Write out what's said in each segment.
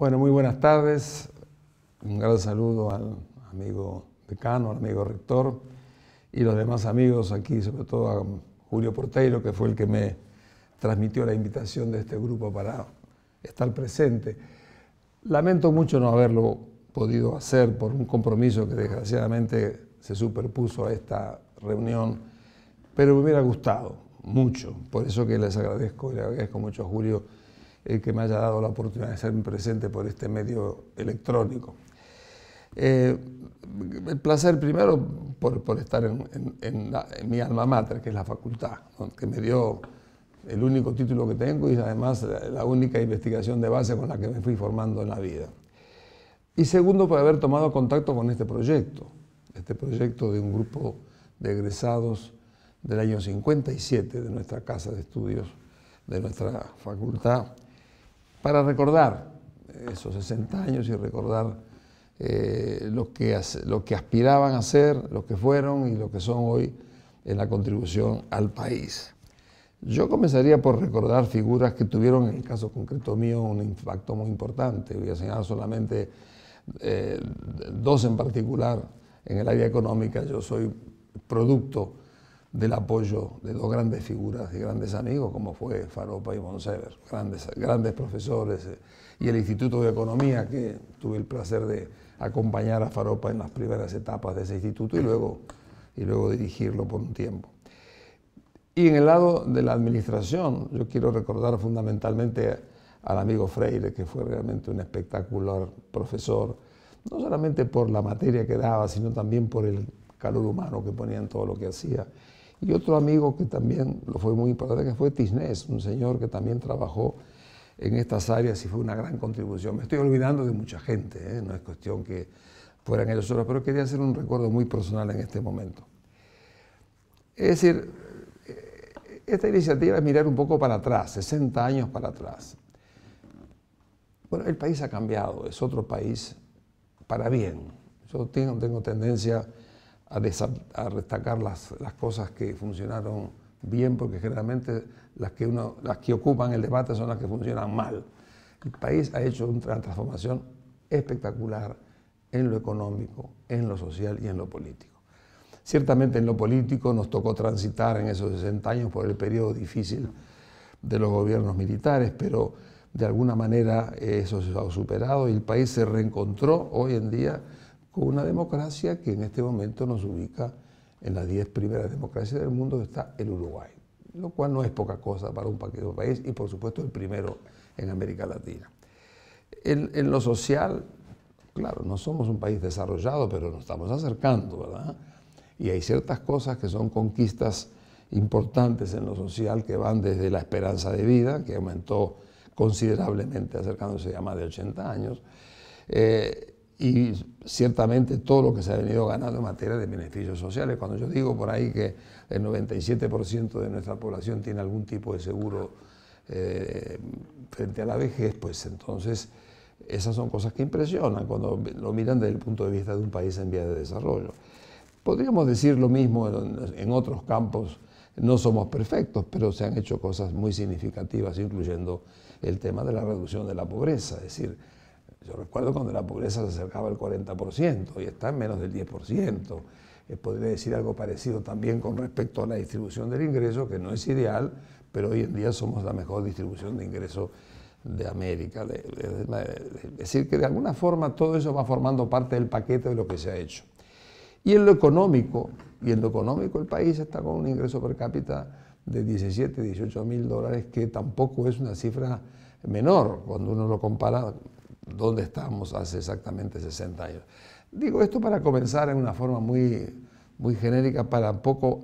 Bueno, muy buenas tardes. Un gran saludo al amigo decano, al amigo rector y los demás amigos aquí, sobre todo a Julio Porteiro, que fue el que me transmitió la invitación de este grupo para estar presente. Lamento mucho no haberlo podido hacer por un compromiso que desgraciadamente se superpuso a esta reunión, pero me hubiera gustado mucho. Por eso que les agradezco, y le agradezco mucho a Julio el eh, que me haya dado la oportunidad de ser presente por este medio electrónico. Eh, el placer primero por, estar en, mi alma mater, que es la facultad, que me dio el único título que tengo y además la única investigación de base con la que me fui formando en la vida. Y segundo, por haber tomado contacto con este proyecto, este proyecto de un grupo de egresados del año 57 de nuestra casa de estudios, de nuestra facultad, para recordar esos 60 años y recordar eh, lo, que, lo que aspiraban a ser, lo que fueron y lo que son hoy en la contribución al país. Yo comenzaría por recordar figuras que tuvieron, en el caso concreto mío, un impacto muy importante. Voy a señalar solamente eh, dos en particular. En el área económica yo soy producto del apoyo de dos grandes figuras y grandes amigos, como fue Faropa y Monsever, grandes, grandes profesores, eh, y el Instituto de Economía, que tuve el placer de acompañar a Faropa en las primeras etapas de ese instituto y luego, y luego dirigirlo por un tiempo. Y en el lado de la administración, yo quiero recordar fundamentalmente al amigo Freire, que fue realmente un espectacular profesor, no solamente por la materia que daba, sino también por el calor humano que ponía en todo lo que hacía y otro amigo que también lo fue muy importante, que fue Tisnes, un señor que también trabajó en estas áreas y fue una gran contribución. Me estoy olvidando de mucha gente, ¿eh? no es cuestión que fueran ellos solos, pero quería hacer un recuerdo muy personal en este momento. Es decir, eh, esta iniciativa es mirar un poco para atrás, 60 años para atrás. Bueno, el país ha cambiado, es otro país para bien. Yo tengo tendencia a, destacar las, las, cosas que funcionaron bien, porque generalmente las que, uno, las que ocupan el debate son las que funcionan mal. El país ha hecho una transformación espectacular en lo económico, en lo social y en lo político. Ciertamente en lo político nos tocó transitar en esos 60 años por el periodo difícil de los gobiernos militares, pero de alguna manera eso se ha superado y el país se reencontró hoy en día con una democracia que en este momento nos ubica en las 10 primeras democracias del mundo, está el Uruguay, lo cual no es poca cosa para un país y por supuesto el primero en América Latina. En, lo social, claro, no somos un país desarrollado, pero nos estamos acercando, ¿verdad? Y hay ciertas cosas que son conquistas importantes en lo social que van desde la esperanza de vida, que aumentó considerablemente acercándose ya más de 80 años, eh, y ciertamente todo lo que se ha venido ganando en materia de beneficios sociales. Cuando yo digo por ahí que el 97% de nuestra población tiene algún tipo de seguro eh, frente a la vejez, pues entonces esas son cosas que impresionan cuando lo miran desde el punto de vista de un país en vía de desarrollo. Podríamos decir lo mismo en, en otros campos, no somos perfectos, pero se han hecho cosas muy significativas, incluyendo el tema de la reducción de la pobreza, es decir, yo recuerdo cuando la pobreza se acercaba al 40% y está en menos del 10%. Eh, podría decir algo parecido también con respecto a la distribución del ingreso, que no es ideal, pero hoy en día somos la mejor distribución de ingreso de América. Es decir, que de alguna forma todo eso va formando parte del paquete de lo que se ha hecho. Y en lo económico, y en lo económico el país está con un ingreso per cápita de 17, 18 mil dólares, que tampoco es una cifra menor cuando uno lo compara ¿Dónde estábamos hace exactamente 60 años. Digo esto para comenzar en una forma muy, muy genérica, para un poco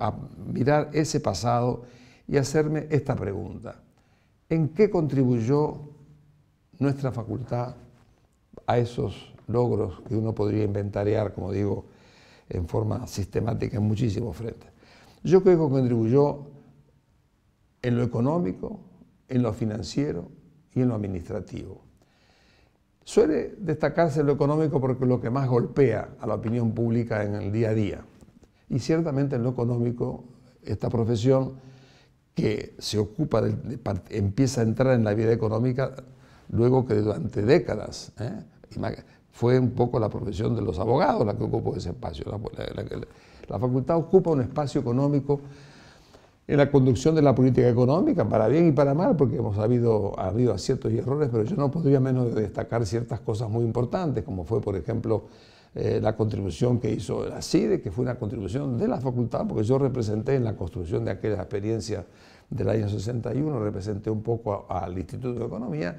mirar ese pasado y hacerme esta pregunta. ¿En qué contribuyó nuestra facultad a esos logros que uno podría inventariar, como digo, en forma sistemática en muchísimos frentes? Yo creo que contribuyó en lo económico, en lo financiero y en lo administrativo. Suele destacarse lo económico porque es lo que más golpea a la opinión pública en el día a día. Y ciertamente en lo económico, esta profesión que se ocupa, empieza a entrar en la vida económica luego que durante décadas ¿eh? fue un poco la profesión de los abogados la que ocupó ese espacio. la facultad ocupa un espacio económico en la conducción de la política económica, para bien y para mal, porque hemos habido, ha habido aciertos y errores, pero yo no podría menos de destacar ciertas cosas muy importantes, como fue, por ejemplo, eh, la contribución que hizo la CIDE, que fue una contribución de la facultad, porque yo representé en la construcción de aquella experiencia del año 61, representé un poco al Instituto de Economía,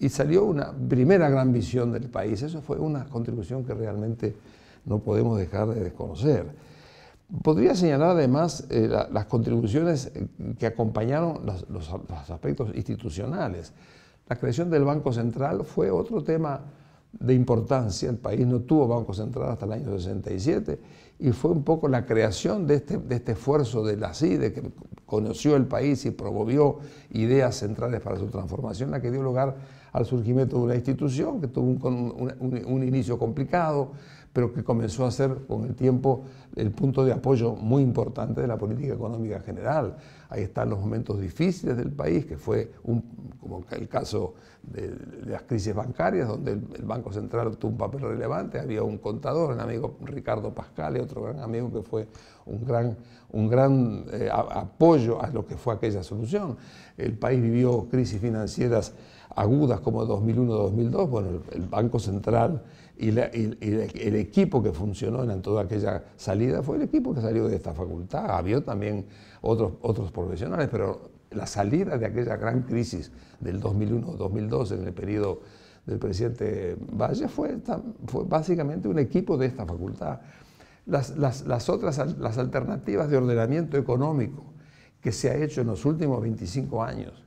y salió una primera gran visión del país. Eso fue una contribución que realmente no podemos dejar de desconocer. Podría señalar además eh, las contribuciones eh, que acompañaron los, aspectos institucionales. La creación del Banco Central fue otro tema de importancia. El país no tuvo Banco Central hasta el año 67 y fue un poco la creación de este, de este esfuerzo de la CIDE que conoció el país y promovió ideas centrales para su transformación, la que dio lugar al surgimiento de una institución que tuvo un, un inicio complicado pero que comenzó a ser con el tiempo el punto de apoyo muy importante de la política económica general. Ahí están los momentos difíciles del país, que fue un, como el caso de, las crisis bancarias, donde el, Banco Central tuvo un papel relevante. Había un contador, un amigo Ricardo Pascale, otro gran amigo que fue un gran, un gran eh, apoyo a lo que fue aquella solución. El país vivió crisis financieras agudas como 2001-2002. Bueno, el Banco Central y, el equipo que funcionó en toda aquella salida fue el equipo que salió de esta facultad. Había también otros, otros profesionales, pero la salida de aquella gran crisis del 2001-2002 en el periodo del presidente Valle fue, fue básicamente un equipo de esta facultad. Las, otras las alternativas de ordenamiento económico que se ha hecho en los últimos 25 años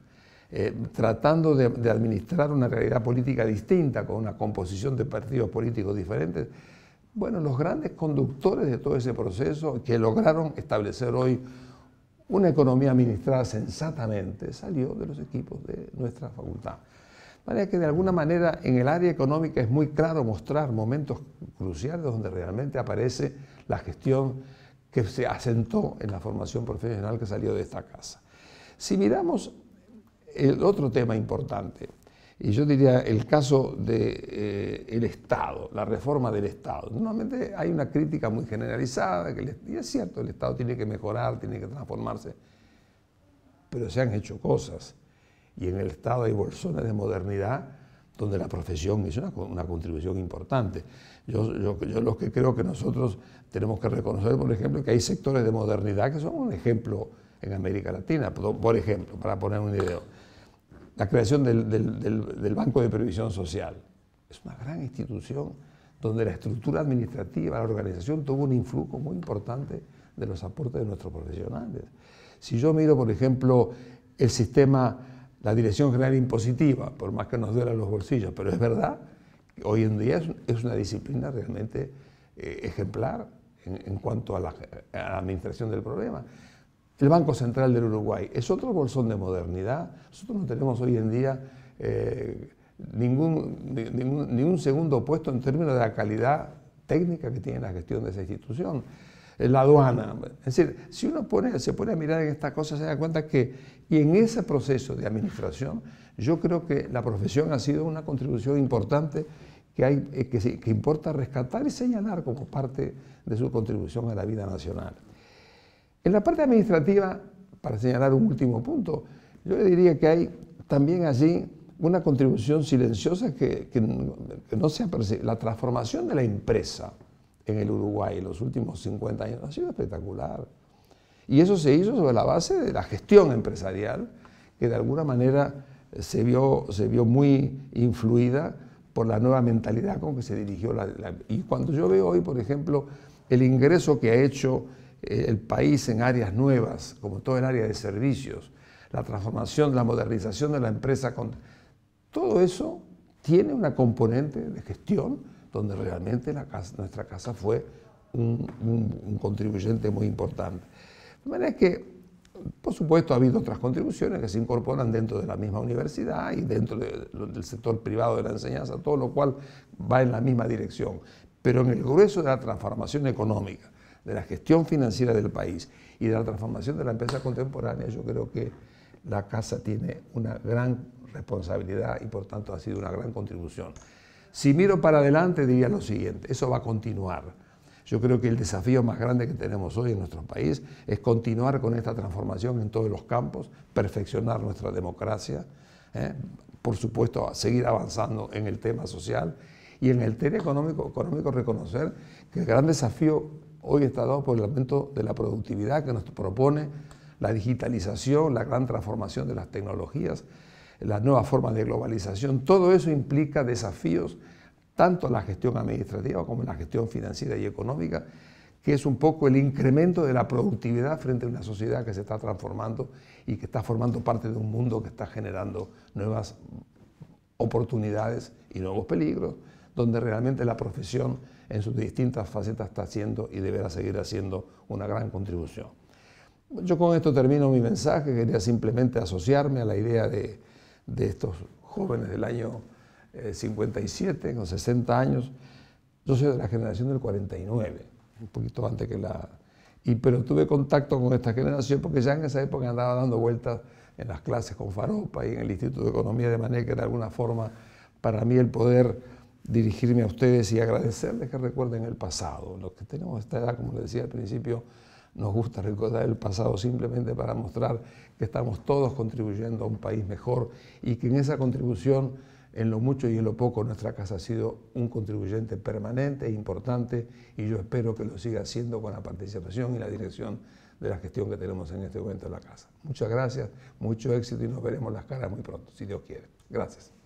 eh, tratando de, administrar una realidad política distinta, con una composición de partidos políticos diferentes. Bueno, los grandes conductores de todo ese proceso que lograron establecer hoy una economía administrada sensatamente salió de los equipos de nuestra facultad. De que de alguna manera en el área económica es muy claro mostrar momentos cruciales donde realmente aparece la gestión que se asentó en la formación profesional que salió de esta casa. Si miramos el otro tema importante, y yo diría el caso del de, eh, Estado, la reforma del Estado. Normalmente hay una crítica muy generalizada, que y es cierto, el Estado tiene que mejorar, tiene que transformarse, pero se han hecho cosas. Y en el Estado hay bolsones de modernidad donde la profesión hizo una, contribución importante. Yo, yo, lo que creo que nosotros tenemos que reconocer, por ejemplo, que hay sectores de modernidad que son un ejemplo en América Latina, por, ejemplo, para poner un idea la creación del, Banco de Previsión Social. Es una gran institución donde la estructura administrativa, la organización, tuvo un influjo muy importante de los aportes de nuestros profesionales. Si yo miro, por ejemplo, el sistema, la Dirección General Impositiva, por más que nos duela los bolsillos, pero es verdad, que hoy en día es, una disciplina realmente eh, ejemplar en, cuanto a la administración del problema. El Banco Central del Uruguay es otro bolsón de modernidad. Nosotros no tenemos hoy en día eh, ningún, segundo puesto en términos de la calidad técnica que tiene la gestión de esa institución. Eh, la aduana. Es decir, si uno se pone a mirar en estas cosas, se da cuenta que, y en ese proceso de administración, yo creo que la profesión ha sido una contribución importante que, hay, eh, que importa rescatar y señalar como parte de su contribución a la vida nacional. En la parte administrativa, para señalar un último punto, yo diría que hay también allí una contribución silenciosa que, no se percibido. La transformación de la empresa en el Uruguay en los últimos 50 años ha sido espectacular. Y eso se hizo sobre la base de la gestión empresarial, que de alguna manera eh, se vio, se vio muy influida por la nueva mentalidad con que se dirigió la, Y cuando yo veo hoy, por ejemplo, el ingreso que ha hecho eh, el país en áreas nuevas, como todo el área de servicios, la transformación, la modernización de la empresa, con... todo eso tiene una componente de gestión donde realmente la nuestra casa fue un, contribuyente muy importante. De manera que, por supuesto, ha habido otras contribuciones que se incorporan dentro de la misma universidad y dentro del sector privado de la enseñanza, todo lo cual va en la misma dirección. Pero en el grueso de la transformación económica, de la gestión financiera del país y de la transformación de la empresa contemporánea, yo creo que la casa tiene una gran responsabilidad y por tanto ha sido una gran contribución. Si miro para adelante diría lo siguiente, eso va a continuar. Yo creo que el desafío más grande que tenemos hoy en nuestro país es continuar con esta transformación en todos los campos, perfeccionar nuestra democracia, ¿eh? por supuesto seguir avanzando en el tema social y en el tema económico reconocer que el gran desafío hoy está dado por el aumento de la productividad que nos propone la digitalización, la gran transformación de las tecnologías, las nuevas formas de globalización. Todo eso implica desafíos tanto en la gestión administrativa como en la gestión financiera y económica, que es un poco el incremento de la productividad frente a una sociedad que se está transformando y que está formando parte de un mundo que está generando nuevas oportunidades y nuevos peligros, donde realmente la profesión en sus distintas facetas está haciendo y deberá seguir haciendo una gran contribución. Yo con esto termino mi mensaje, quería simplemente asociarme a la idea de, de estos jóvenes del año 57, eh, con 60 años. Yo soy de la generación del 49, un poquito antes que la... Y, pero tuve contacto con esta generación porque ya en esa época andaba dando vueltas en las clases con Faropa y en el Instituto de Economía, de manera que de alguna forma para mí el poder dirigirme a ustedes y agradecerles que recuerden el pasado. lo que tenemos esta edad, como les decía al principio, nos gusta recordar el pasado simplemente para mostrar que estamos todos contribuyendo a un país mejor y que en esa contribución, en lo mucho y en lo poco, nuestra casa ha sido un contribuyente permanente e importante y yo espero que lo siga siendo con la participación y la dirección de la gestión que tenemos en este momento en la casa. Muchas gracias, mucho éxito y nos veremos las caras muy pronto, si Dios quiere. Gracias.